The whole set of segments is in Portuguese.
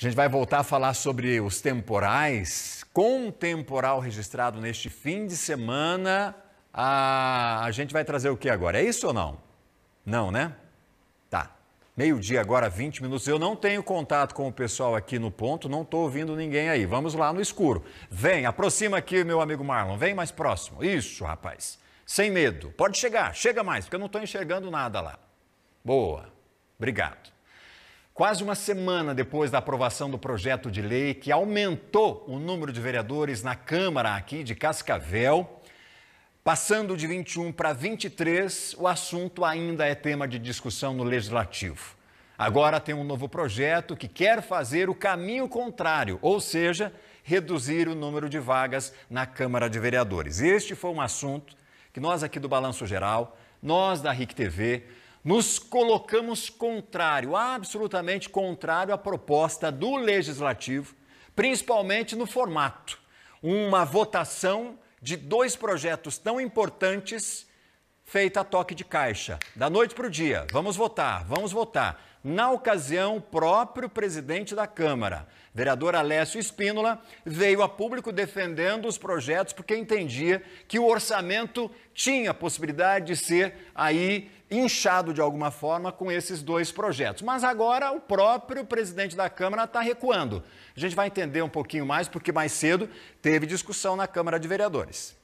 A gente vai voltar a falar sobre os temporais. Com um temporal registrado neste fim de semana, a, a gente vai trazer o que agora? É isso ou não? Não, né? Tá. Meio-dia agora, 20 minutos. Eu não tenho contato com o pessoal aqui no ponto, não estou ouvindo ninguém aí. Vamos lá no escuro. Vem, aproxima aqui, meu amigo Marlon. Vem mais próximo. Isso, rapaz. Sem medo. Pode chegar, chega mais, porque eu não estou enxergando nada lá. Boa. Obrigado. Quase uma semana depois da aprovação do projeto de lei que aumentou o número de vereadores na Câmara aqui de Cascavel, passando de 21 para 23, o assunto ainda é tema de discussão no Legislativo. Agora tem um novo projeto que quer fazer o caminho contrário, ou seja, reduzir o número de vagas na Câmara de Vereadores. Este foi um assunto que nós aqui do Balanço Geral, nós da RIC TV, nos colocamos contrário, absolutamente contrário à proposta do legislativo, principalmente no formato. Uma votação de dois projetos tão importantes feita a toque de caixa. Da noite para o dia, vamos votar, vamos votar. Na ocasião, o próprio presidente da Câmara, vereador Alessio Espínola, veio a público defendendo os projetos porque entendia que o orçamento tinha possibilidade de ser aí inchado de alguma forma com esses dois projetos. Mas agora o próprio presidente da Câmara está recuando. A gente vai entender um pouquinho mais porque mais cedo teve discussão na Câmara de Vereadores.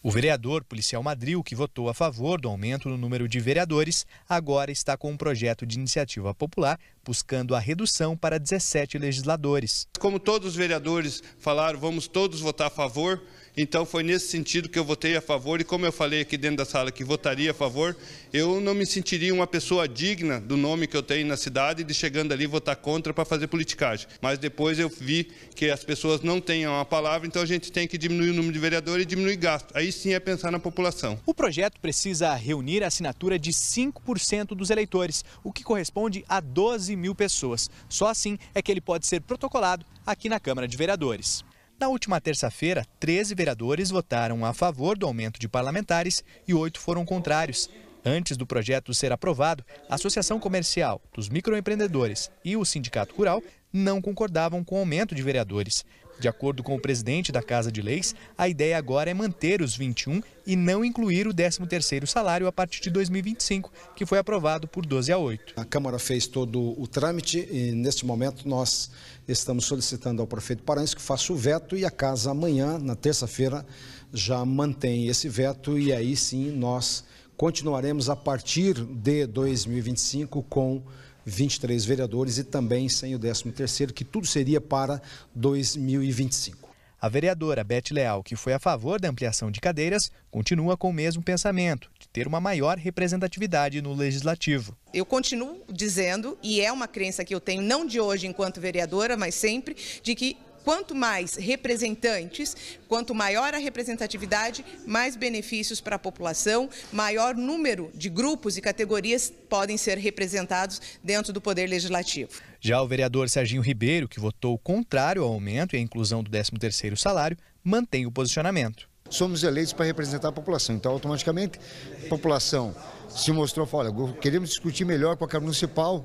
O vereador policial Madril, que votou a favor do aumento no número de vereadores, agora está com um projeto de iniciativa popular buscando a redução para 17 legisladores. Como todos os vereadores falaram, vamos todos votar a favor. Então foi nesse sentido que eu votei a favor e como eu falei aqui dentro da sala que votaria a favor, eu não me sentiria uma pessoa digna do nome que eu tenho na cidade de chegando ali votar contra para fazer politicagem. Mas depois eu vi que as pessoas não têm a palavra, então a gente tem que diminuir o número de vereadores e diminuir gasto. Aí sim é pensar na população. O projeto precisa reunir a assinatura de 5% dos eleitores, o que corresponde a 12 mil pessoas. Só assim é que ele pode ser protocolado aqui na Câmara de Vereadores. Na última terça-feira, 13 vereadores votaram a favor do aumento de parlamentares e oito foram contrários. Antes do projeto ser aprovado, a Associação Comercial dos Microempreendedores e o Sindicato Rural não concordavam com o aumento de vereadores. De acordo com o presidente da Casa de Leis, a ideia agora é manter os 21 e não incluir o 13º salário a partir de 2025, que foi aprovado por 12 a 8. A Câmara fez todo o trâmite e neste momento nós estamos solicitando ao prefeito Paranhos que faça o veto e a Casa amanhã, na terça-feira, já mantém esse veto e aí sim nós continuaremos a partir de 2025 com 23 vereadores e também sem o 13º, que tudo seria para 2025. A vereadora Beth Leal, que foi a favor da ampliação de cadeiras, continua com o mesmo pensamento, de ter uma maior representatividade no legislativo. Eu continuo dizendo, e é uma crença que eu tenho, não de hoje enquanto vereadora, mas sempre, de que quanto mais representantes, quanto maior a representatividade, mais benefícios para a população, maior número de grupos e categorias podem ser representados dentro do Poder Legislativo. Já o vereador Serginho Ribeiro, que votou contrário ao aumento e à inclusão do 13º salário, mantém o posicionamento. Somos eleitos para representar a população, então automaticamente a população se mostrou, olha, queremos discutir melhor com a Câmara Municipal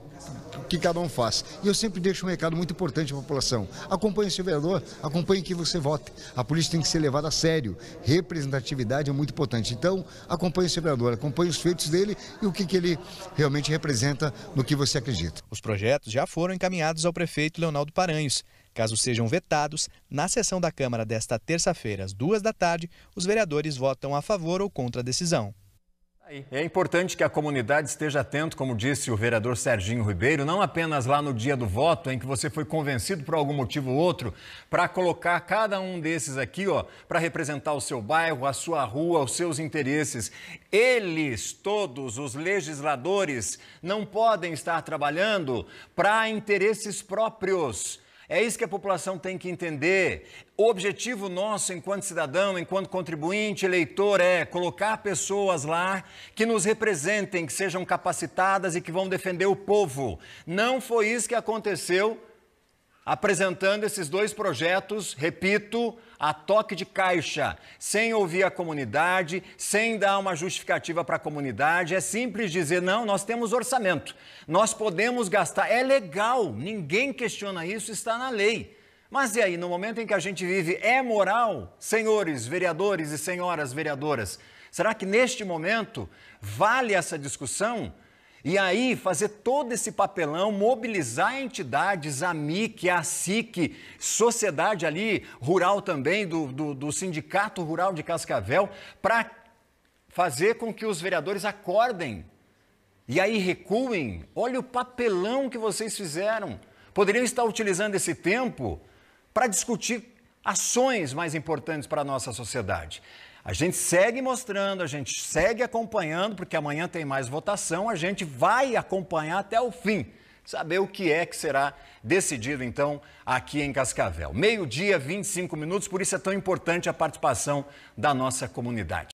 o que cada um faz. E eu sempre deixo um recado muito importante para a população. Acompanhe o seu vereador, acompanhe quem você vote. A política tem que ser levada a sério. Representatividade é muito importante. Então, acompanhe o seu vereador, acompanhe os feitos dele e o que, que ele realmente representa no que você acredita. Os projetos já foram encaminhados ao prefeito Leonardo Paranhos, Caso sejam vetados, na sessão da Câmara desta terça-feira, às duas da tarde, os vereadores votam a favor ou contra a decisão. É importante que a comunidade esteja atento, como disse o vereador Serginho Ribeiro, não apenas lá no dia do voto, em que você foi convencido por algum motivo ou outro, para colocar cada um desses aqui, ó, para representar o seu bairro, a sua rua, os seus interesses. Eles, todos os legisladores, não podem estar trabalhando para interesses próprios é isso que a população tem que entender. O objetivo nosso, enquanto cidadão, enquanto contribuinte, eleitor, é colocar pessoas lá que nos representem, que sejam capacitadas e que vão defender o povo. Não foi isso que aconteceu apresentando esses dois projetos, repito, a toque de caixa, sem ouvir a comunidade, sem dar uma justificativa para a comunidade. É simples dizer: não, nós temos orçamento, nós podemos gastar. É legal, ninguém questiona isso, está na lei. Mas e aí, no momento em que a gente vive, é moral, senhores vereadores e senhoras vereadoras? Será que neste momento vale essa discussão? E aí fazer todo esse papelão, mobilizar entidades, a MIC, a SIC, sociedade ali rural também, do, do, do Sindicato Rural de Cascavel, para fazer com que os vereadores acordem e aí recuem. Olha o papelão que vocês fizeram. Poderiam estar utilizando esse tempo para discutir ações mais importantes para a nossa sociedade. A gente segue mostrando, a gente segue acompanhando, porque amanhã tem mais votação, a gente vai acompanhar até o fim saber o que é que será decidido então aqui em Cascavel. Meio-dia, 25 minutos, por isso é tão importante a participação da nossa comunidade.